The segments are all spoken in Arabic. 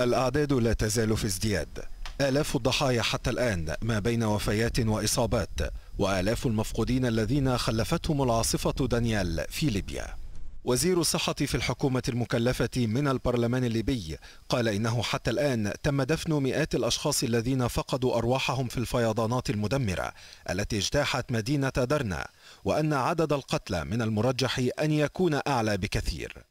الأعداد لا تزال في ازدياد آلاف الضحايا حتى الآن ما بين وفيات وإصابات وآلاف المفقودين الذين خلفتهم العاصفة دانيال في ليبيا وزير الصحة في الحكومة المكلفة من البرلمان الليبي قال إنه حتى الآن تم دفن مئات الأشخاص الذين فقدوا أرواحهم في الفيضانات المدمرة التي اجتاحت مدينة درنا وأن عدد القتلى من المرجح أن يكون أعلى بكثير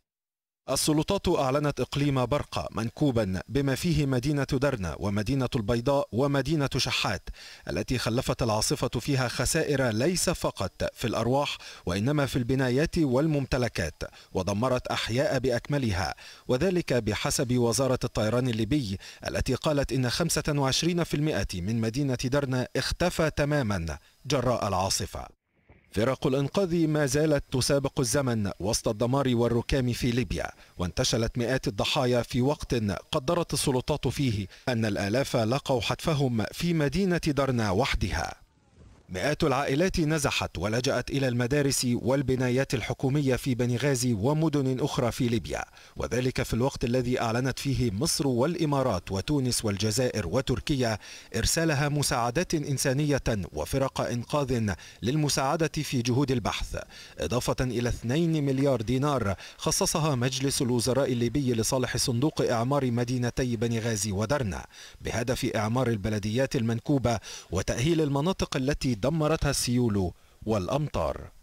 السلطات أعلنت إقليم برقة منكوبا بما فيه مدينة درنة ومدينة البيضاء ومدينة شحات التي خلفت العاصفة فيها خسائر ليس فقط في الأرواح وإنما في البنايات والممتلكات ودمرت أحياء بأكملها وذلك بحسب وزارة الطيران الليبي التي قالت إن 25% من مدينة درنة اختفى تماما جراء العاصفة فرق الإنقاذ ما زالت تسابق الزمن وسط الدمار والركام في ليبيا وانتشلت مئات الضحايا في وقت قدرت السلطات فيه أن الآلاف لقوا حتفهم في مدينة درنا وحدها مئات العائلات نزحت ولجأت إلى المدارس والبنايات الحكومية في بنغازي ومدن أخرى في ليبيا وذلك في الوقت الذي أعلنت فيه مصر والإمارات وتونس والجزائر وتركيا إرسالها مساعدات إنسانية وفرق إنقاذ للمساعدة في جهود البحث إضافة إلى 2 مليار دينار خصصها مجلس الوزراء الليبي لصالح صندوق إعمار مدينتي بنغازي ودرنا بهدف إعمار البلديات المنكوبة وتأهيل المناطق التي دمرتها السيول والأمطار